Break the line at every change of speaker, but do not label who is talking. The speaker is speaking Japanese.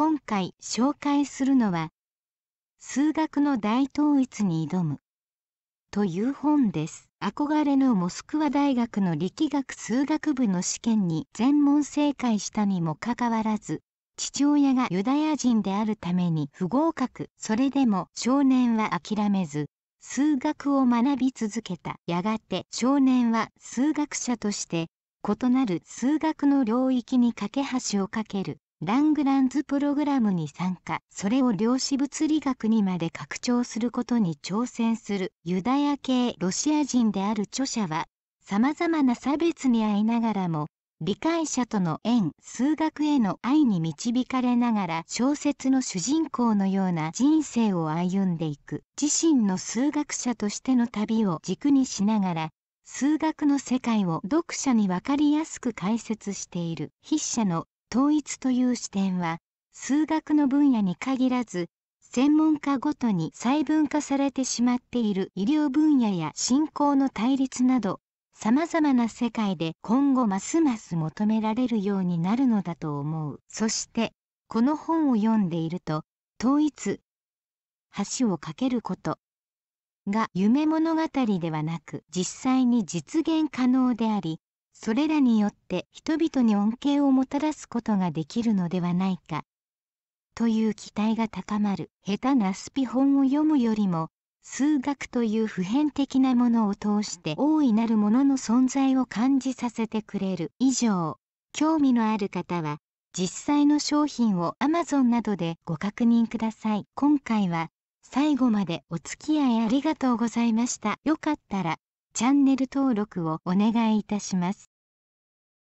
今回紹介するのは「数学の大統一に挑む」という本です。憧れのモスクワ大学の力学数学部の試験に全問正解したにもかかわらず父親がユダヤ人であるために不合格それでも少年は諦めず数学を学び続けたやがて少年は数学者として異なる数学の領域に架け橋を架けるラングランズプログラムに参加それを量子物理学にまで拡張することに挑戦するユダヤ系ロシア人である著者はさまざまな差別に遭いながらも理解者との縁数学への愛に導かれながら小説の主人公のような人生を歩んでいく自身の数学者としての旅を軸にしながら数学の世界を読者に分かりやすく解説している筆者の統一という視点は数学の分野に限らず専門家ごとに細分化されてしまっている医療分野や信仰の対立などさまざまな世界で今後ますます求められるようになるのだと思うそしてこの本を読んでいると統一橋を架けることが夢物語ではなく実際に実現可能でありそれらによって人々に恩恵をもたらすことができるのではないかという期待が高まる下手なスピ本を読むよりも数学という普遍的なものを通して大いなるものの存在を感じさせてくれる以上興味のある方は実際の商品を Amazon などでご確認ください今回は最後までお付き合いありがとうございましたよかったらチャンネル登録をお願いいたします